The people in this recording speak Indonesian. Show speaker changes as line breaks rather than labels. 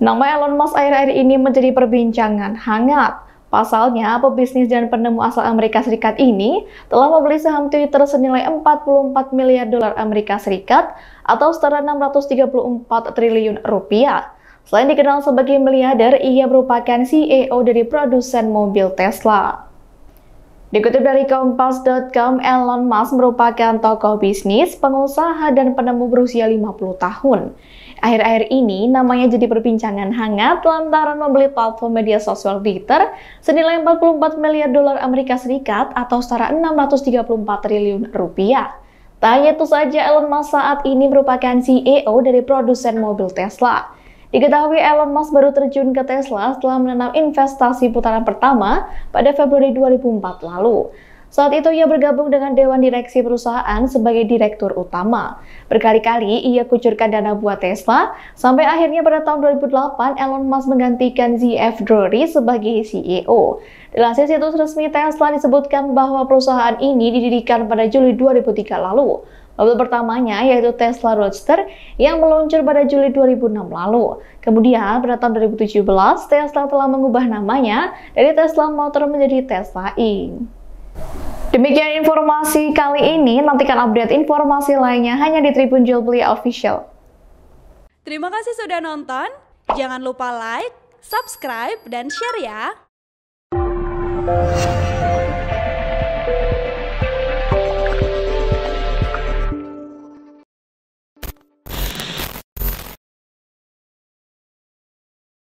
Nama Elon Musk akhir-akhir ini menjadi perbincangan hangat. Pasalnya, pebisnis dan penemu asal Amerika Serikat ini telah membeli saham Twitter senilai 44 miliar dolar Amerika Serikat atau setara 634 triliun rupiah. Selain dikenal sebagai miliarder, ia merupakan CEO dari produsen mobil Tesla. Dikutip dari Kompas.com, Elon Musk merupakan tokoh bisnis, pengusaha, dan penemu berusia 50 tahun. Akhir-akhir ini, namanya jadi perbincangan hangat lantaran membeli platform media sosial Twitter senilai 44 miliar dolar Amerika Serikat atau setara 634 triliun rupiah. Tak itu saja, Elon Musk saat ini merupakan CEO dari produsen mobil Tesla. Diketahui Elon Musk baru terjun ke Tesla setelah menanam investasi putaran pertama pada Februari 2004 lalu. Saat itu ia bergabung dengan Dewan Direksi Perusahaan sebagai Direktur Utama. Berkali-kali ia kucurkan dana buat Tesla, sampai akhirnya pada tahun 2008 Elon Musk menggantikan ZF Drury sebagai CEO. sesi situs resmi Tesla disebutkan bahwa perusahaan ini didirikan pada Juli 2003 lalu. Mobil pertamanya yaitu Tesla Roadster yang meluncur pada Juli 2006 lalu. Kemudian pada tahun 2017, Tesla telah mengubah namanya dari Tesla Motor menjadi Tesla Inc. Demikian informasi kali ini, nantikan update informasi lainnya hanya di Tribun Jual Beli Official.
Terima kasih sudah nonton, jangan lupa like, subscribe, dan share ya!